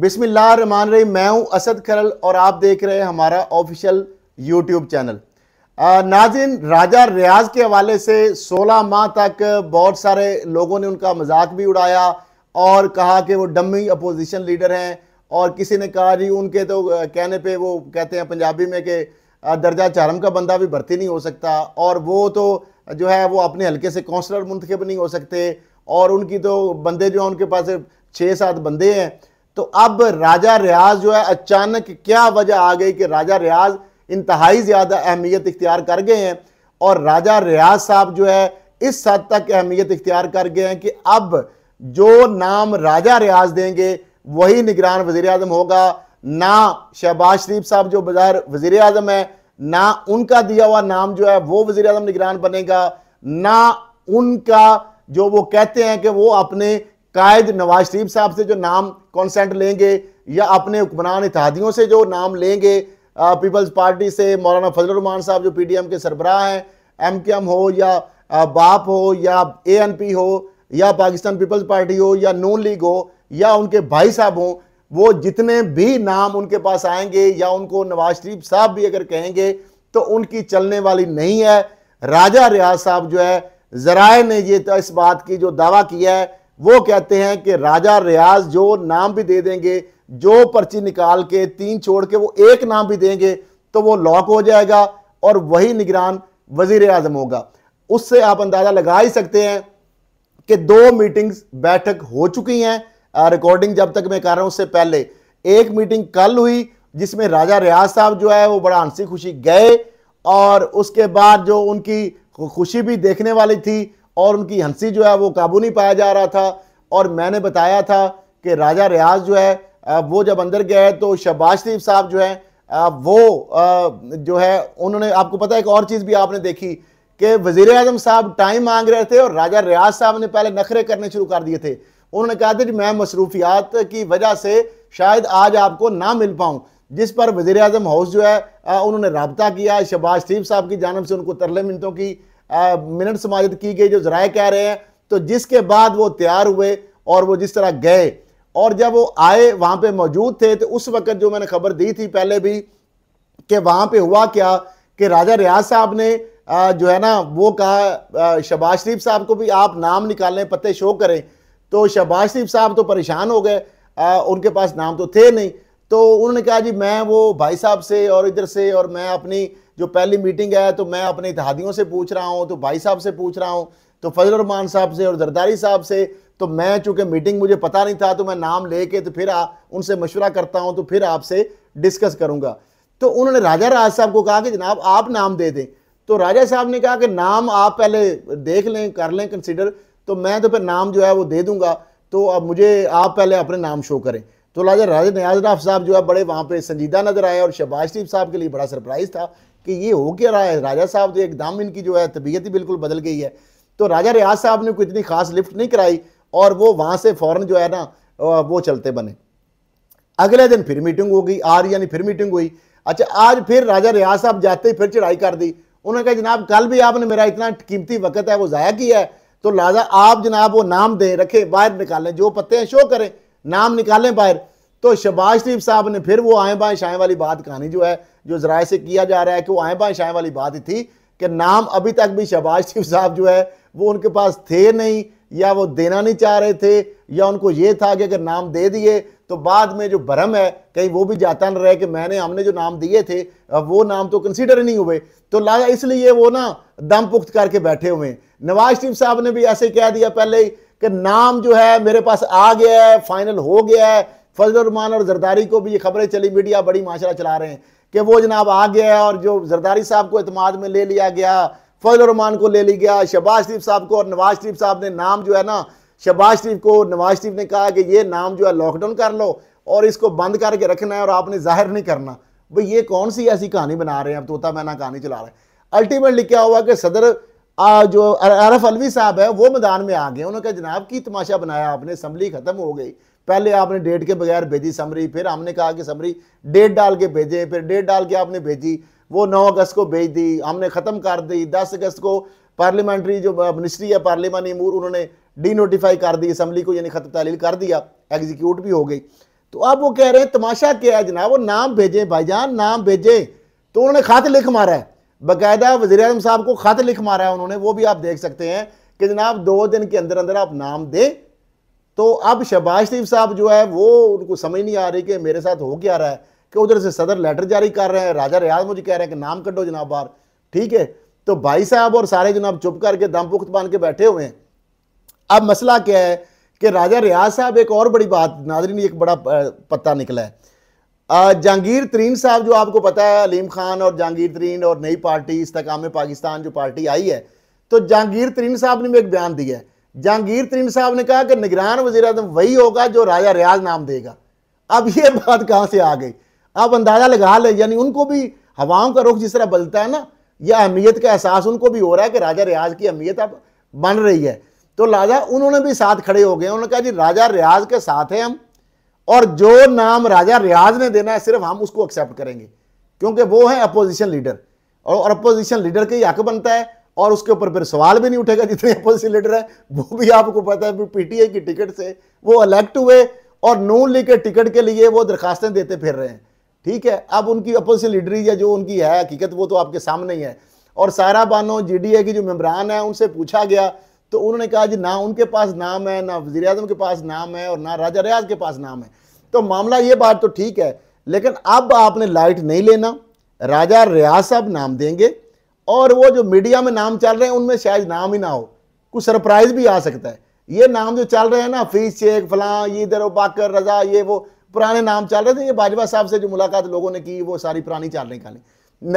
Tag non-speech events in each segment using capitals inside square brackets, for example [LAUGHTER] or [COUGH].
बिस्मिल्लाह रहमान रही मैं हूं असद खरल और आप देख रहे हैं हमारा ऑफिशियल यूट्यूब चैनल नाजिन राजा रियाज के हवाले से 16 माह तक बहुत सारे लोगों ने उनका मजाक भी उड़ाया और कहा कि वो डमी अपोजिशन लीडर हैं और किसी ने कहा जी उनके तो कहने पे वो कहते हैं पंजाबी में कि दर्जा चारम का बंदा भी भर्ती नहीं हो सकता और वो तो जो है वो अपने हल्के से कौंसलर मुंतखब नहीं हो सकते और उनकी तो बंदे जो हैं उनके पास छः सात बंदे हैं तो अब राजा रियाज जो है अचानक क्या वजह आ गई कि राजा रियाज इंतहाई ज़्यादा अहमियत इख्तियार कर गए हैं और राजा रियाज साहब जो है इस हद तक अहमियत इख्तियार कर गए हैं कि अब जो नाम राजा रियाज देंगे वही निगरान वजीर अजम होगा ना शहबाज शरीफ साहब जो बाज़ार वजीर अजम है ना उनका दिया हुआ नाम जो है वो वजीर अजम निगरान बनेगा ना उनका जो वो कहते हैं कि वो अपने कायद नवाज शरीफ साहब से जो नाम कॉन्सेंट लेंगे या अपने हुक्मरान इतिहादियों से जो नाम लेंगे पीपल्स पार्टी से मौलाना फजल रमान साहब जो पी डी एम के सरबराह हैं एम के एम हो या बाप हो या ए एन पी हो या पाकिस्तान पीपल्स पार्टी हो या नून लीग हो या उनके भाई साहब हों वो जितने भी नाम उनके पास आएंगे या उनको नवाज शरीफ साहब भी अगर कहेंगे तो उनकी चलने वाली नहीं है राजा रियाज साहब जो है जराए ने ये इस बात की जो दावा किया है वो कहते हैं कि राजा रियाज जो नाम भी दे देंगे जो पर्ची निकाल के तीन छोड़ के वो एक नाम भी देंगे तो वो लॉक हो जाएगा और वही निगरान वजीर आजम होगा उससे आप अंदाज़ा लगा ही सकते हैं कि दो मीटिंग्स बैठक हो चुकी हैं रिकॉर्डिंग जब तक मैं कर रहा हूं उससे पहले एक मीटिंग कल हुई जिसमें राजा रियाज साहब जो है वो बड़ा हंसी खुशी गए और उसके बाद जो उनकी खुशी भी देखने वाली थी और उनकी हंसी जो है वो काबू नहीं पाया जा रहा था और मैंने बताया था कि राजा रियाज जो है वो जब अंदर गए तो शहबाज शरीफ साहब जो है वो जो है उन्होंने आपको पता है एक और चीज़ भी आपने देखी कि वजीर अजम साहब टाइम मांग रहे थे और राजा रियाज साहब ने पहले नखरे करने शुरू कर दिए थे उन्होंने कहा था कि मैं मसरूफियात की वजह से शायद आज आपको ना मिल पाऊँ जिस पर वजीर अजम हाउस जो है उन्होंने रबता किया शहबाज शरीफ साहब की जानब से उनको तरले मिनटों की मिनट समाज की गई जो जराए कह रहे हैं तो जिसके बाद वो तैयार हुए और वो जिस तरह गए और जब वो आए वहाँ पे मौजूद थे तो उस वक़्त जो मैंने खबर दी थी पहले भी कि वहाँ पे हुआ क्या कि राजा रियाज साहब ने जो है ना वो कहा शबाज शरीफ साहब को भी आप नाम निकालें पत्ते शो करें तो शबाज शरीफ साहब तो परेशान हो गए उनके पास नाम तो थे नहीं तो उन्होंने कहा जी मैं वो भाई साहब से और इधर से और मैं अपनी जो पहली मीटिंग है तो मैं अपने इतिहादियों से पूछ रहा हूँ तो भाई साहब से पूछ रहा हूँ तो फजल फजलरमान साहब से और जरदारी साहब से तो मैं चूंकि मीटिंग मुझे पता नहीं था तो मैं नाम लेके तो फिर आ, उनसे मशवरा करता हूँ तो फिर आपसे डिस्कस करूंगा तो उन्होंने राजा राज साहब को कहा कि जनाब आप नाम दे दें तो राजा साहब ने कहा कि नाम आप पहले देख लें कर लें कंसिडर तो मैं तो फिर नाम जो है वो दे दूंगा तो अब मुझे आप पहले अपने नाम शो करें तो राजा राजा न्याज साहब जो है बड़े वहाँ पे संजीदा नज़र आए और शहबाज शरीफ साहब के लिए बड़ा सरप्राइज़ था कि ये हो क्या रहा है राजा साहब तो एकदम इनकी जो है तबीयत ही बिल्कुल बदल गई है तो राजा रियाज साहब ने कोई इतनी खास लिफ्ट नहीं कराई और वो वहाँ से फ़ौरन जो है ना वो चलते बने अगले दिन फिर मीटिंग हो गई आज यानी फिर मीटिंग हुई अच्छा आज फिर राजा रियाज साहब जाते ही फिर चढ़ाई कर दी उन्होंने कहा जनाब कल भी आपने मेरा इतना कीमती वक्त है वो ज़ाया किया है तो लाजा आप जनाब वो नाम दें रखें बाहर निकालें जो पत्ते हैं शो करें नाम निकालें बाहर तो शबाज शरीफ साहब ने फिर वो आए बाएँ शाएँ वाली बात कहानी जो है जो जराए से किया जा रहा है कि वो आए बाएँ शाएँ वाली बात ही थी कि नाम अभी तक भी शहबाज शरीफ साहब जो है वो उनके पास थे नहीं या वो देना नहीं चाह रहे थे या उनको ये था कि अगर नाम दे दिए तो बाद में जो भरम है कहीं वो भी जाता न रहे कि मैंने हमने जो नाम दिए थे वो नाम तो कंसिडर ही नहीं हुए तो लाया इसलिए वो ना दम पुख्त करके बैठे हुए नवाज शरीफ साहब ने भी ऐसे कह दिया पहले ही कि नाम जो है मेरे पास आ गया है फाइनल हो गया है फजल रमान और जरदारी को भी ये खबरें चली मीडिया बड़ी माशरा चला रहे हैं कि वो जनाब आ गया और जो जरदारी साहब को अतमाद में ले लिया गया फजलरहमान को ले लिया गया शबाज शरीफ साहब को और नवाज शरीफ साहब ने नाम जो है ना शबाज शरीफ को नवाज शरीफ ने कहा कि ये नाम जो है लॉकडाउन कर लो और इसको बंद करके रखना है और आपने जाहिर नहीं करना भाई ये कौन सी ऐसी कहानी बना रहे हैं अब तोता मैना कहानी चला रहे हैं अल्टीमेटली क्या हुआ कि सदर आ, जो आरफ अलवी साहब है वो मैदान में आ गए उन्होंने कहा जनाब की तमाशा बनाया आपने असम्बली ख़त्म हो गई पहले आपने डेट के बगैर भेजी समरी फिर हमने कहा कि समरी डेट डाल के भेजे फिर डेट डाल के आपने भेजी वो 9 अगस्त को भेज दी हमने ख़त्म कर दी 10 अगस्त को पार्लियामेंट्री जो मिनिस्ट्री है पार्लियामानी अमूर उन्होंने डी नोटिफाई कर दी असम्बली को यानी ख़त्म तहलील कर दिया एग्जीक्यूट भी हो गई तो अब वो कह रहे हैं तमाशा क्या है जनाब वो नाम भेजें भाईजान नाम भेजें तो उन्होंने खत लिख मारा है बाकायदा वजी अजम साहब को खत लिख मारा है उन्होंने वो भी आप देख सकते हैं कि जनाब दो दिन के अंदर अंदर आप नाम दें तो अब शहबाज शरीफ साहब जो है वो उनको समझ नहीं आ रही कि मेरे साथ हो क्या रहा है कि उधर से सदर लेटर जारी कर रहे हैं राजा रियाज मुझे कह रहे हैं कि नाम कटो जनाब बार ठीक है तो भाई साहब और सारे जनाब चुप करके दम पुख्त बांध के बैठे हुए हैं अब मसला क्या है कि राजा रियाज साहब एक और बड़ी बात ने एक बड़ा पत्ता निकला है जहांगीर तरीन साहब जो आपको पता है अलीम खान और जहांगीर तरीन और नई पार्टी तकाम पाकिस्तान जो पार्टी आई है तो जहांगीर तरीन साहब ने भी एक बयान दिया है जहांगीर तरीन साहब ने कहा कि निगरान वजी अजम वही होगा जो राजा रियाज नाम देगा अब ये [LAUGHS] बात कहाँ से आ गई आप अंदाज़ा लगा ले यानी उनको भी हवाओं का रुख जिस तरह बदलता है ना यह अहमियत का एहसास उनको भी हो रहा है कि राजा रियाज की अहमियत अब बन रही है तो लाजा उन्होंने भी साथ खड़े हो गए उन्होंने कहा जी राजा रियाज के साथ हैं हम और जो नाम राजा रियाज ने देना है सिर्फ हम उसको एक्सेप्ट करेंगे क्योंकि वो है अपोजिशन लीडर और अपोजिशन लीडर के ही हक बनता है और उसके ऊपर फिर सवाल भी नहीं उठेगा जितने अपोजिशन लीडर है वो भी आपको पता है पीटीए की टिकट से वो इलेक्ट हुए और नून लीग के टिकट के लिए वो दरखास्तें देते फिर रहे हैं ठीक है अब उनकी अपोजिशन लीडरी या जो उनकी है हकीकत वो तो आपके सामने ही है और सारा बानो जी की जो मेम्बरान है उनसे पूछा गया तो उन्होंने कहा जी ना उनके पास नाम है ना वजी अजम के पास नाम है और ना राजा रियाज के पास नाम है तो मामला ये बात तो ठीक है लेकिन अब आपने लाइट नहीं लेना राजा रियाज साहब नाम देंगे और वो जो मीडिया में नाम चल रहे हैं उनमें शायद नाम ही ना हो कुछ सरप्राइज भी आ सकता है ये नाम जो चल रहे हैं ना फीस शेख फलां ये इधर बाकर रजा ये वो पुराने नाम चल रहे थे ये भाजपा साहब से जो मुलाकात लोगों ने की वो सारी पुरानी चाल रही कहानी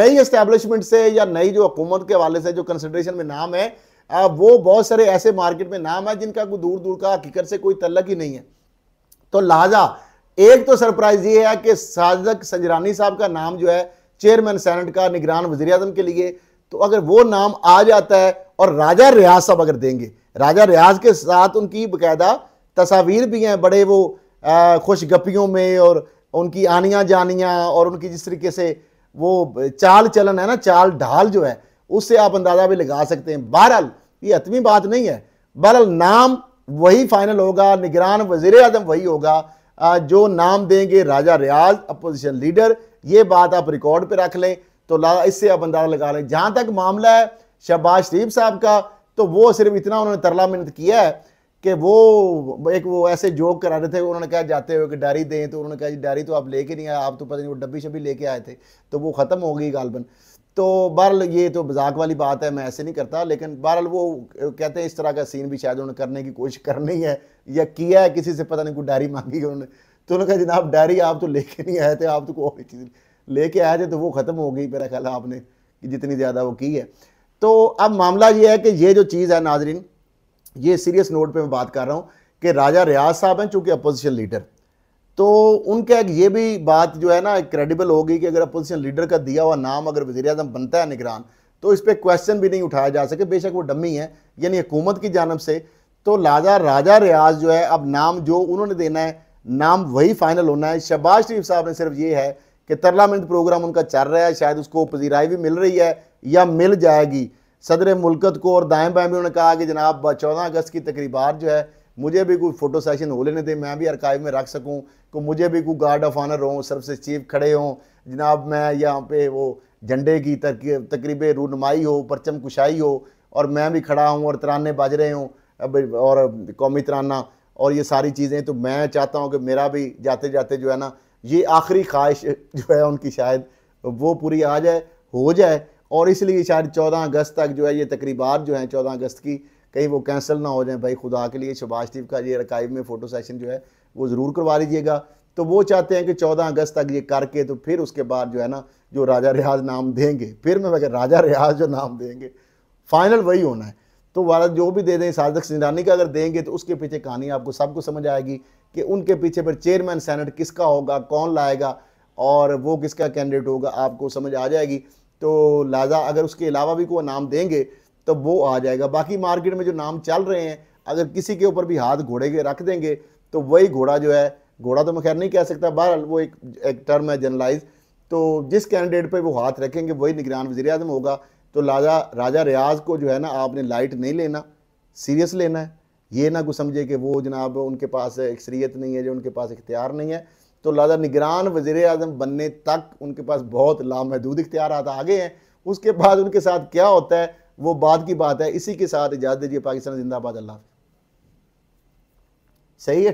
नई एस्टेब्लिशमेंट से या नई जो हुकूमत के हवाले से जो कंसिड्रेशन में नाम है वो बहुत सारे ऐसे मार्केट में नाम है जिनका कोई दूर दूर का हकीकत से कोई तल्लक ही नहीं है तो लिहाजा एक तो सरप्राइज ये है कि साजक संजरानी साहब का नाम जो है चेयरमैन सैनट का निगरान वजीर के लिए तो अगर वो नाम आ जाता है और राजा रियाज साहब अगर देंगे राजा रियाज के साथ उनकी बकायदा तस्वीर भी हैं बड़े वो खुश गपियों में और उनकी आनियाँ जानियाँ और उनकी जिस तरीके से वो चाल चलन है ना चाल ढाल जो है उससे आप अंदाज़ा भी लगा सकते हैं बहरहाल ये अतमी बात नहीं है बहरहाल नाम वही फाइनल होगा निगरान वजीर अजम वही होगा जो नाम देंगे राजा रियाज अपोजिशन लीडर ये बात आप रिकॉर्ड पर रख लें तो इससे आप अंदाजा लगा लें जहाँ तक मामला है शहबाज शरीफ साहब का तो वो सिर्फ इतना उन्होंने तरला मिन्नत किया है कि वो एक वो ऐसे जोक करा रहे थे उन्होंने कहा जाते हुए कि डायरी दें तो उन्होंने कहा जी डायरी तो आप लेके नहीं आए आप तो पता नहीं वो डब्बी शब्बी लेके आए थे तो वो ख़त्म हो गई गालबन तो बहरहाल ये तो मजाक वाली बात है मैं ऐसे नहीं करता लेकिन बहरहाल वो कहते हैं इस तरह का सीन भी शायद उन्होंने करने की कोशिश करनी है या किया है किसी से पता नहीं कोई डायरी मांगी उन्होंने तो उन्होंने कहा जनाब डायरी आप तो लेके नहीं आए थे आप तो कोई चीज़ लेके आए थे तो वो ख़त्म हो गई मेरा ख्याल आपने कि जितनी ज़्यादा वो की है तो अब मामला ये है कि ये जो चीज़ है नाजरीन ये सीरियस नोट पे मैं बात कर रहा हूँ कि राजा रियाज साहब हैं चूँकि अपोजिशन लीडर तो उनका एक ये भी बात जो है ना क्रेडिबल होगी कि अगर अपोजिशन लीडर का दिया हुआ नाम अगर वजी अजम बनता है निगरान तो इस पर क्वेश्चन भी नहीं उठाया जा सके बेशक वो डमी है यानी हुकूमत की जानब से तो लाजा राजा रियाज जो है अब नाम जो उन्होंने देना है नाम वही फाइनल होना है शहबाज शरीफ साहब ने सिर्फ ये है कि मिनट प्रोग्राम उनका चल रहा है शायद उसको पजीराई भी मिल रही है या मिल जाएगी सदर मुल्कत को और दाएँ बाएँ भी उन्होंने कहा कि जनाब चौदह अगस्त की तकरीबार जो है मुझे भी कोई फ़ोटो सेशन हो लेने दें मैं भी अरकाइव में रख सकूँ को मुझे भी कोई गार्ड ऑफ ऑनर हों सर्विस चीफ खड़े हों जनाब मैं यहाँ पे वो झंडे की तकरीब रूनमाई हो परचम कुशाई हो और मैं भी खड़ा हूँ और तराने बज रहे हों और कौमी तराना और ये सारी चीज़ें तो मैं चाहता हूँ कि मेरा भी जाते जाते जो है ना ये आखिरी ख्वाहिश जो है उनकी शायद वो पूरी आ जाए हो जाए और इसलिए शायद चौदह अगस्त तक जो है ये तकरीबा जो हैं चौदह अगस्त की कहीं वो कैंसिल ना हो जाए भाई खुदा के लिए शबाज शरीफ का ये रकाइब में फ़ोटो सेशन जो है वो ज़रूर करवा लीजिएगा तो वो चाहते हैं कि चौदह अगस्त तक ये करके तो फिर उसके बाद जो है ना जो राजा रियाज नाम देंगे फिर मैं राजा रियाज जो नाम देंगे फाइनल वही होना है तो वाला जो भी दे दें सादक सिंधानी का अगर देंगे तो उसके पीछे कहानी आपको सबको समझ आएगी कि उनके पीछे पर चेयरमैन सेनेट किसका होगा कौन लाएगा और वो किसका कैंडिडेट होगा आपको समझ आ जाएगी तो लाजा अगर उसके अलावा भी कोई नाम देंगे तो वो आ जाएगा बाकी मार्केट में जो नाम चल रहे हैं अगर किसी के ऊपर भी हाथ घोड़े के रख देंगे तो वही घोड़ा जो है घोड़ा तो मैं खैर नहीं कह सकता बहरहाल वो एक एक टर्म है जनरलाइज तो जिस कैंडिडेट पर वो हाथ रखेंगे वही निगरान वजी अजम होगा तो राजा राजा रियाज को जो है ना आपने लाइट नहीं लेना सीरियस लेना है ये ना कुछ समझे कि वो जनाब उनके पास अक्सरीत नहीं है जो उनके पास इख्तियार नहीं है तो लाजा निगरान वजीर अजम बनने तक उनके पास बहुत लामहदूद इख्तियार आगे हैं उसके बाद उनके साथ क्या होता है वो बाद की बात है इसी के साथ इजाज़त दीजिए पाकिस्तान जिंदाबाद अल्लाह सही है